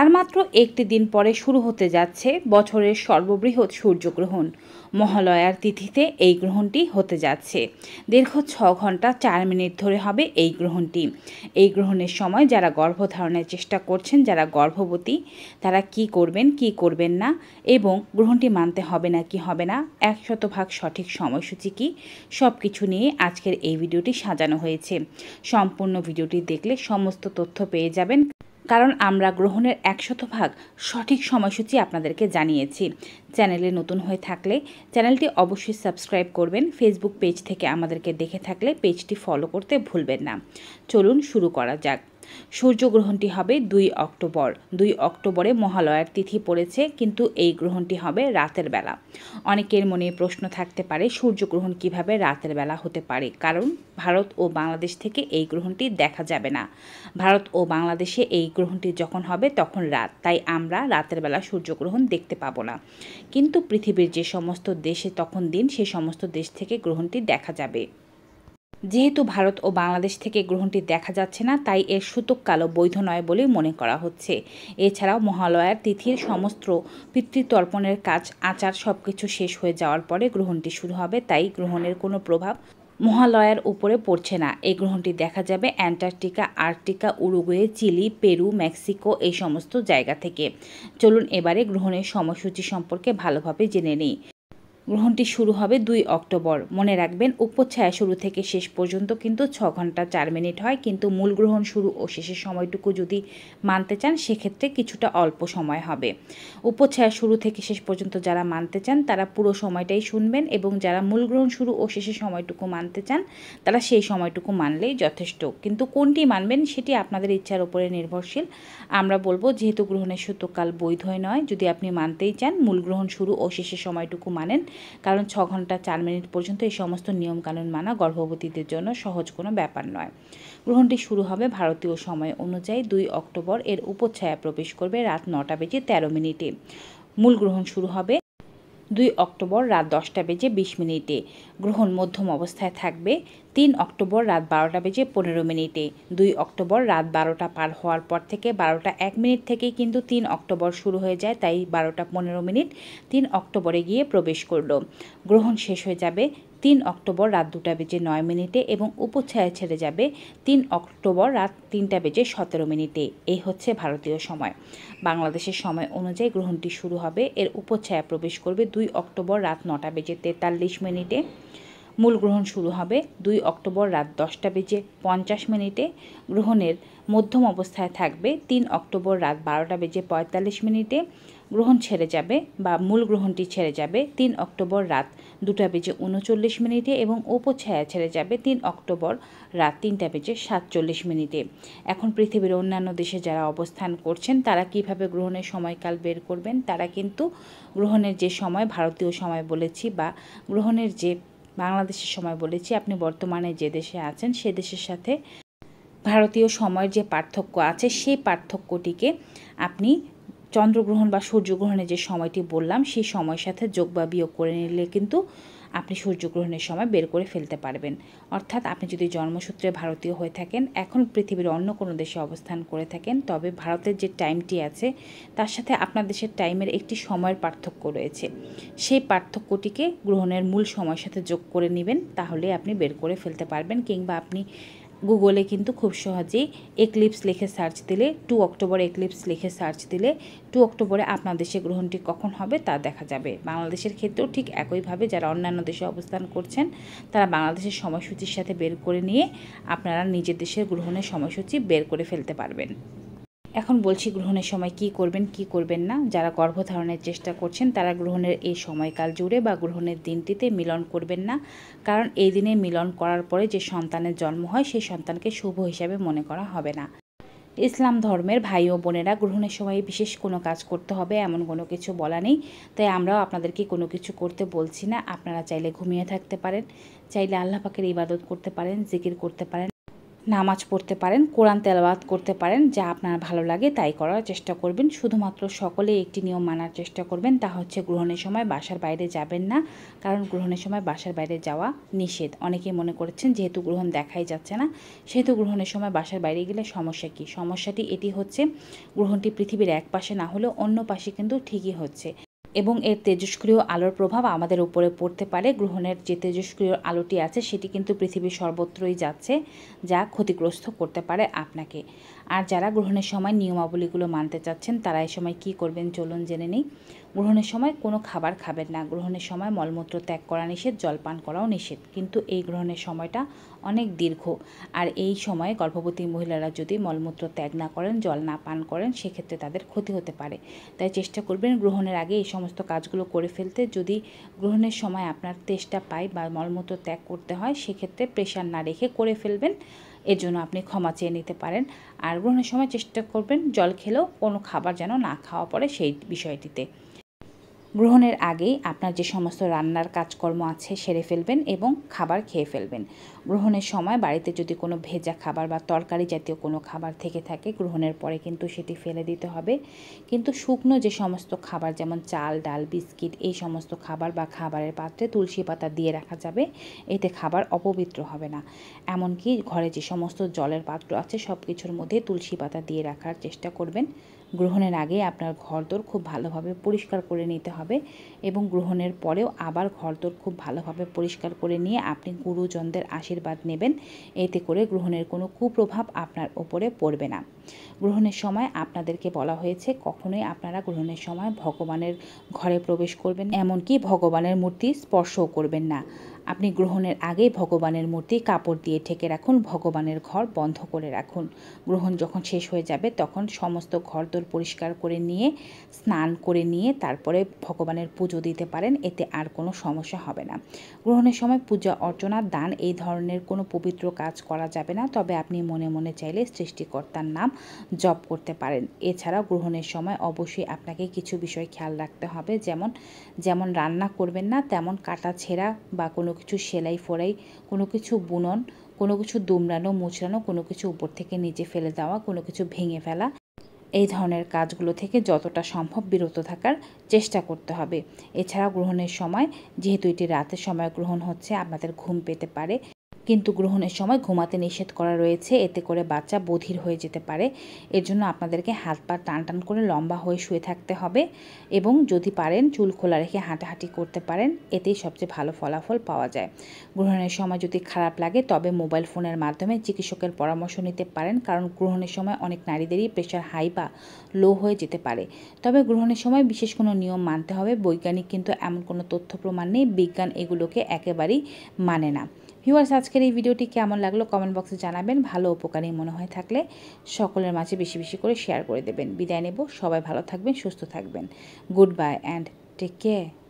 আর মাত্র একটি দিন পরে শুরু হতে যাচ্ছে বছরের সর্ববৃহৎ সূর্যগ্রহণ মহালয়ার তিথিতে এই গ্রহণটি হতে যাচ্ছে দীর্ঘ ছ ঘন্টা চার মিনিট ধরে হবে এই গ্রহণটি এই গ্রহণের সময় যারা গর্ভধারণের চেষ্টা করছেন যারা গর্ভবতী তারা কি করবেন কি করবেন না এবং গ্রহণটি মানতে হবে না কি হবে না এক শতভাগ সঠিক সময়সূচি কি সব কিছু নিয়ে আজকের এই ভিডিওটি সাজানো হয়েছে সম্পূর্ণ ভিডিওটি দেখলে সমস্ত তথ্য পেয়ে যাবেন কারণ আমরা গ্রহণের শতভাগ সঠিক সময়সূচি আপনাদেরকে জানিয়েছি চ্যানেলে নতুন হয়ে থাকলে চ্যানেলটি অবশ্যই সাবস্ক্রাইব করবেন ফেসবুক পেজ থেকে আমাদেরকে দেখে থাকলে পেজটি ফলো করতে ভুলবেন না চলুন শুরু করা যাক সূর্যগ্রহণটি হবে দুই অক্টোবর দুই অক্টোবরে মহালয়ার তিথি পড়েছে কিন্তু এই গ্রহণটি হবে রাতের বেলা অনেকের মনে প্রশ্ন থাকতে পারে সূর্যগ্রহণ কিভাবে রাতের বেলা হতে পারে কারণ ভারত ও বাংলাদেশ থেকে এই গ্রহণটি দেখা যাবে না ভারত ও বাংলাদেশে এই গ্রহণটি যখন হবে তখন রাত তাই আমরা রাতের বেলা সূর্যগ্রহণ দেখতে পাবো না কিন্তু পৃথিবীর যে সমস্ত দেশে তখন দিন সে সমস্ত দেশ থেকে গ্রহণটি দেখা যাবে যেহেতু ভারত ও বাংলাদেশ থেকে গ্রহণটি দেখা যাচ্ছে না তাই এর কালো বৈধ নয় বলে মনে করা হচ্ছে এছাড়াও মহালয়ার তিথির সমস্ত পিতৃতর্পণের কাজ আচার সবকিছু শেষ হয়ে যাওয়ার পরে গ্রহণটি শুরু হবে তাই গ্রহণের কোনো প্রভাব মহালয়ার উপরে পড়ছে না এই গ্রহণটি দেখা যাবে Antarctica Arctic Uruguay Chile Peru Mexico এই সমস্ত জায়গা থেকে চলুন এবারে গ্রহণের সময়সূচি সম্পর্কে ভালোভাবে জেনে নিই গ্রহণটি শুরু হবে দুই অক্টোবর মনে রাখবেন উপচ্ছায়া শুরু থেকে শেষ পর্যন্ত কিন্তু ছ ঘন্টা চার মিনিট হয় কিন্তু মূল গ্রহণ শুরু ও শেষের সময়টুকু যদি মানতে চান সেক্ষেত্রে কিছুটা অল্প সময় হবে উপচ্ছায়া শুরু থেকে শেষ পর্যন্ত যারা মানতে চান তারা পুরো সময়টাই শুনবেন এবং যারা মূল গ্রহণ শুরু ও শেষের সময়টুকু মানতে চান তারা সেই সময়টুকু মানলেই যথেষ্ট কিন্তু কোনটি মানবেন সেটি আপনাদের ইচ্ছার উপরে নির্ভরশীল আমরা বলবো যেহেতু গ্রহণের সূত্রকাল বৈধ নয় যদি আপনি মানতেই চান মূল গ্রহণ শুরু ও শেষের সময়টুকু মানেন কারণ ছ ঘন্টা চার মিনিট পর্যন্ত এই সমস্ত নিয়মকানুন মানা গর্ভবতীদের জন্য সহজ কোনো ব্যাপার নয় গ্রহণটি শুরু হবে ভারতীয় সময় অনুযায়ী দুই অক্টোবর এর উপচ্ছায়া প্রবেশ করবে রাত নটা বেজে তেরো মিনিটে মূল গ্রহণ শুরু হবে দুই অক্টোবর রাত দশটা বেজে বিশ মিনিটে গ্রহণ মধ্যম অবস্থায় থাকবে তিন অক্টোবর রাত বারোটা বেজে পনেরো মিনিটে দুই অক্টোবর রাত বারোটা পার হওয়ার পর থেকে বারোটা এক মিনিট থেকেই কিন্তু তিন অক্টোবর শুরু হয়ে যায় তাই বারোটা পনেরো মিনিট তিন অক্টোবরে গিয়ে প্রবেশ করল গ্রহণ শেষ হয়ে যাবে তিন অক্টোবর রাত দুটা বেজে নয় মিনিটে এবং উপচ্ছায়া ছেড়ে যাবে তিন অক্টোবর রাত তিনটা বেজে সতেরো মিনিটে এই হচ্ছে ভারতীয় সময় বাংলাদেশের সময় অনুযায়ী গ্রহণটি শুরু হবে এর উপচ্ছায়া প্রবেশ করবে দুই অক্টোবর রাত নটা বেজে তেতাল্লিশ মিনিটে মূল গ্রহণ শুরু হবে দুই অক্টোবর রাত দশটা বেজে পঞ্চাশ মিনিটে গ্রহণের মধ্যম অবস্থায় থাকবে তিন অক্টোবর রাত বারোটা বেজে পঁয়তাল্লিশ মিনিটে গ্রহণ ছেড়ে যাবে বা মূল গ্রহণটি ছেড়ে যাবে তিন অক্টোবর রাত দুটা বেজে উনচল্লিশ মিনিটে এবং ছায়া ছেড়ে যাবে তিন অক্টোবর রাত তিনটা বেজে সাতচল্লিশ মিনিটে এখন পৃথিবীর অন্যান্য দেশে যারা অবস্থান করছেন তারা কিভাবে গ্রহণের সময়কাল বের করবেন তারা কিন্তু গ্রহণের যে সময় ভারতীয় সময় বলেছি বা গ্রহণের যে বাংলাদেশের সময় বলেছি আপনি বর্তমানে যে দেশে আছেন সে দেশের সাথে ভারতীয় সময়ের যে পার্থক্য আছে সেই পার্থক্যটিকে আপনি চন্দ্রগ্রহণ বা সূর্যগ্রহণের যে সময়টি বললাম সেই সময়ের সাথে যোগ বা বিয়োগ করে নিলে কিন্তু আপনি সূর্যগ্রহণের সময় বের করে ফেলতে পারবেন অর্থাৎ আপনি যদি জন্মসূত্রে ভারতীয় হয়ে থাকেন এখন পৃথিবীর অন্য কোনো দেশে অবস্থান করে থাকেন তবে ভারতের যে টাইমটি আছে তার সাথে আপনার দেশের টাইমের একটি সময়ের পার্থক্য রয়েছে সেই পার্থক্যটিকে গ্রহণের মূল সময়ের সাথে যোগ করে নেবেন তাহলে আপনি বের করে ফেলতে পারবেন কিংবা আপনি গুগলে কিন্তু খুব সহজেই এক্লিপস লিখে সার্চ দিলে টু অক্টোবর এক্লিপস লিখে সার্চ দিলে টু অক্টোবরে আপনার দেশে গ্রহণটি কখন হবে তা দেখা যাবে বাংলাদেশের ক্ষেত্রেও ঠিক একইভাবে যারা অন্যান্য দেশে অবস্থান করছেন তারা বাংলাদেশের সময়সূচির সাথে বের করে নিয়ে আপনারা নিজের দেশের গ্রহণের সময়সূচি বের করে ফেলতে পারবেন এখন বলছি গ্রহণের সময় কি করবেন কি করবেন না যারা গর্ভধারণের চেষ্টা করছেন তারা গ্রহণের এই সময়কাল জুড়ে বা গ্রহণের দিনটিতে মিলন করবেন না কারণ এই দিনে মিলন করার পরে যে সন্তানের জন্ম হয় সেই সন্তানকে শুভ হিসাবে মনে করা হবে না ইসলাম ধর্মের ভাই ও বোনেরা গ্রহণের সময় বিশেষ কোনো কাজ করতে হবে এমন কোনো কিছু বলা নেই তাই আমরাও আপনাদেরকে কোনো কিছু করতে বলছি না আপনারা চাইলে ঘুমিয়ে থাকতে পারেন চাইলে আল্লাহ পাকের ইবাদত করতে পারেন জিকির করতে পারেন নামাজ পড়তে পারেন কোরআন তেলবাদ করতে পারেন যা আপনার ভালো লাগে তাই করার চেষ্টা করবেন শুধুমাত্র সকলে একটি নিয়ম মানার চেষ্টা করবেন তা হচ্ছে গ্রহণের সময় বাসার বাইরে যাবেন না কারণ গ্রহণের সময় বাসার বাইরে যাওয়া নিষেধ অনেকে মনে করেছেন যেহেতু গ্রহণ দেখাই যাচ্ছে না সেহেতু গ্রহণের সময় বাসার বাইরে গেলে সমস্যা কী সমস্যাটি এটি হচ্ছে গ্রহণটি পৃথিবীর এক পাশে না হলেও অন্য পাশে কিন্তু ঠিকই হচ্ছে এবং এর তেজস্ক্রিয় আলোর প্রভাব আমাদের উপরে পড়তে পারে গ্রহণের যে তেজস্ক্রিয় আলোটি আছে সেটি কিন্তু পৃথিবীর সর্বত্রই যাচ্ছে যা ক্ষতিগ্রস্ত করতে পারে আপনাকে আর যারা গ্রহণের সময় নিয়মাবলীগুলো মানতে চাচ্ছেন তারা এই সময় কি করবেন চলুন জেনে নেই গ্রহণের সময় কোনো খাবার খাবেন না গ্রহণের সময় মলমূত্র ত্যাগ করা নিষেধ জলপান করাও নিষেধ কিন্তু এই গ্রহণের সময়টা অনেক দীর্ঘ আর এই সময়ে গর্ভবতী মহিলারা যদি মলমূত্র ত্যাগ না করেন জল না পান করেন সেক্ষেত্রে তাদের ক্ষতি হতে পারে তাই চেষ্টা করবেন গ্রহণের আগে এই সমস্ত কাজগুলো করে ফেলতে যদি গ্রহণের সময় আপনার তেষ্টা পায় বা মলমূত্র ত্যাগ করতে হয় সেক্ষেত্রে প্রেশার না রেখে করে ফেলবেন এর জন্য আপনি ক্ষমা চেয়ে নিতে পারেন আর গ্রহণের সময় চেষ্টা করবেন জল খেলেও কোনো খাবার যেন না খাওয়া পড়ে সেই বিষয়টিতে গ্রহণের আগেই আপনার যে সমস্ত রান্নার কাজকর্ম আছে সেরে ফেলবেন এবং খাবার খেয়ে ফেলবেন গ্রহণের সময় বাড়িতে যদি কোনো ভেজা খাবার বা তরকারি জাতীয় কোনো খাবার থেকে থাকে গ্রহণের পরে কিন্তু সেটি ফেলে দিতে হবে কিন্তু শুকনো যে সমস্ত খাবার যেমন চাল ডাল বিস্কিট এই সমস্ত খাবার বা খাবারের পাত্রে তুলসী পাতা দিয়ে রাখা যাবে এতে খাবার অপবিত্র হবে না এমনকি ঘরে যে সমস্ত জলের পাত্র আছে সব কিছুর মধ্যে তুলসী পাতা দিয়ে রাখার চেষ্টা করবেন গ্রহণের আগে আপনার ঘরদোর খুব ভালোভাবে পরিষ্কার করে নিতে হবে এবং গ্রহণের পরেও আবার ঘরদোর খুব ভালোভাবে পরিষ্কার করে নিয়ে আপনি গুরুজনদের আশীর্বাদ নেবেন এতে করে গ্রহণের কোনো কুপ্রভাব আপনার ওপরে পড়বে না গ্রহণের সময় আপনাদেরকে বলা হয়েছে কখনোই আপনারা গ্রহণের সময় ভগবানের ঘরে প্রবেশ করবেন এমনকি ভগবানের মূর্তি স্পর্শও করবেন না আপনি গ্রহণের আগে ভগবানের মূর্তি কাপড় দিয়ে ঢেকে রাখুন ভগবানের ঘর বন্ধ করে রাখুন গ্রহণ যখন শেষ হয়ে যাবে তখন সমস্ত ঘরদোর পরিষ্কার করে নিয়ে স্নান করে নিয়ে তারপরে ভগবানের পুজো দিতে পারেন এতে আর কোনো সমস্যা হবে না গ্রহণের সময় পূজা অর্চনা দান এই ধরনের কোনো পবিত্র কাজ করা যাবে না তবে আপনি মনে মনে চাইলে সৃষ্টিকর্তার নাম জপ করতে পারেন এছাড়া গ্রহণের সময় অবশ্যই আপনাকে কিছু বিষয় খেয়াল রাখতে হবে যেমন যেমন রান্না করবেন না তেমন কাটা ছেঁড়া বা কোনো কিছু সেলাই ফোড়াই কোনো কিছু বুনন কোনো কিছু দুমড়ানো মুচড়ানো কোনো কিছু উপর থেকে নিচে ফেলে দেওয়া কোনো কিছু ভেঙে ফেলা এই ধরনের কাজগুলো থেকে যতটা সম্ভব বিরত থাকার চেষ্টা করতে হবে এছাড়া গ্রহণের সময় যেহেতু এটি রাতের সময় গ্রহণ হচ্ছে আপনাদের ঘুম পেতে পারে কিন্তু গ্রহণের সময় ঘুমাতে নিষেধ করা রয়েছে এতে করে বাচ্চা বধির হয়ে যেতে পারে এর জন্য আপনাদেরকে হাত পা টান টান করে লম্বা হয়ে শুয়ে থাকতে হবে এবং যদি পারেন চুল খোলা রেখে হাঁটাহাঁটি করতে পারেন এতেই সবচেয়ে ভালো ফলাফল পাওয়া যায় গ্রহণের সময় যদি খারাপ লাগে তবে মোবাইল ফোনের মাধ্যমে চিকিৎসকের পরামর্শ নিতে পারেন কারণ গ্রহণের সময় অনেক নারীদেরই প্রেশার হাই বা লো হয়ে যেতে পারে তবে গ্রহণের সময় বিশেষ কোনো নিয়ম মানতে হবে বৈজ্ঞানিক কিন্তু এমন কোনো তথ্য প্রমাণ নেই বিজ্ঞান এগুলোকে একেবারেই মানে না ভিউয়ার্স আজকে আজকের এই ভিডিওটি কেমন লাগলো কমেন্ট বক্সে জানাবেন ভালো উপকারী মনে হয় থাকলে সকলের মাঝে বেশি বেশি করে শেয়ার করে দেবেন বিদায় নেব সবাই ভালো থাকবেন সুস্থ থাকবেন goodbye and take care